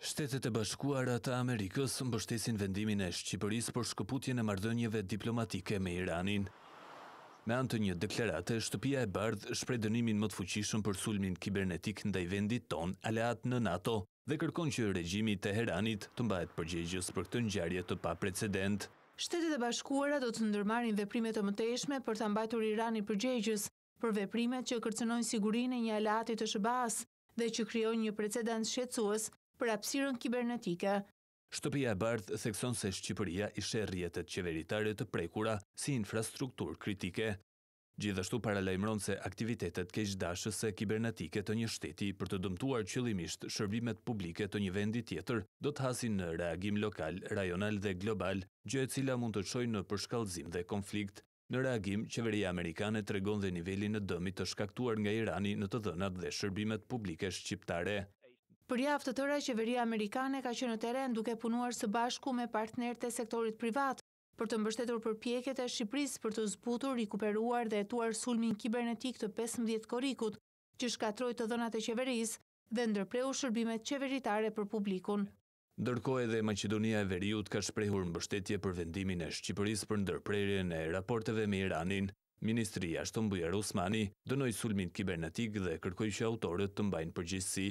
Shtetet e bashkuara të Amerikës mbështesin vendimin e Shqipëris për shkëputje në mardënjeve diplomatike me Iranin. Me antë një deklarate, shtëpia e bardh shprej dënimin më të fuqishëm për sulmin kibernetik ndaj vendit ton aleat në NATO dhe kërkon që regjimi të Heranit të mbajt përgjegjës për këtë njarje të pa precedent. Shtetet e bashkuara do të ndërmarin veprimet të mëtejshme për të mbajtur Irani përgjegjës për veprimet që kërcenojnë sigurin e një aleatit të shëbas dhe që kryon një precedent shqetsuës për apsiron kibernetike. Shtëpia e bardh thekson se Shqipëria ishe rjetet qeveritare të prekura si infrastruktur kritike. Gjithashtu paralajmëron se aktivitetet ke kibernetike të një shteti për të dëmtuar qëlimisht shërbimet publike të një vendi tjetër do të hasin në reagim lokal, rajonal dhe global, gjë e cila mund të qoj në përshkallzim dhe konflikt. Në reagim, qeveria Amerikane të regon dhe nivelin e dëmi të shkaktuar nga Irani në të dhënat dhe shërbimet publike shqiptare. Për të tëra, qeveria Amerikane ka që në teren duke punuar së bashku me partner të sektorit privat për të mbështetur për pjeket e Shqipëris për të zbutur, rikuperuar dhe etuar sulmin kibernetik të 15 korikut që shkatroj të dhënat e qeveris dhe ndërpreu shërbimet qeveritare për publikun. Dërko edhe Macedonia e Veriut ka shprehur mbështetje për vendimin e Shqipëris për ndërprerjen e raporteve me Iranin. Ministria Shtëmbuja Rusmani dënoj sulmin kibernetik dhe kërkoj që autorët të mbajnë përgjithsi.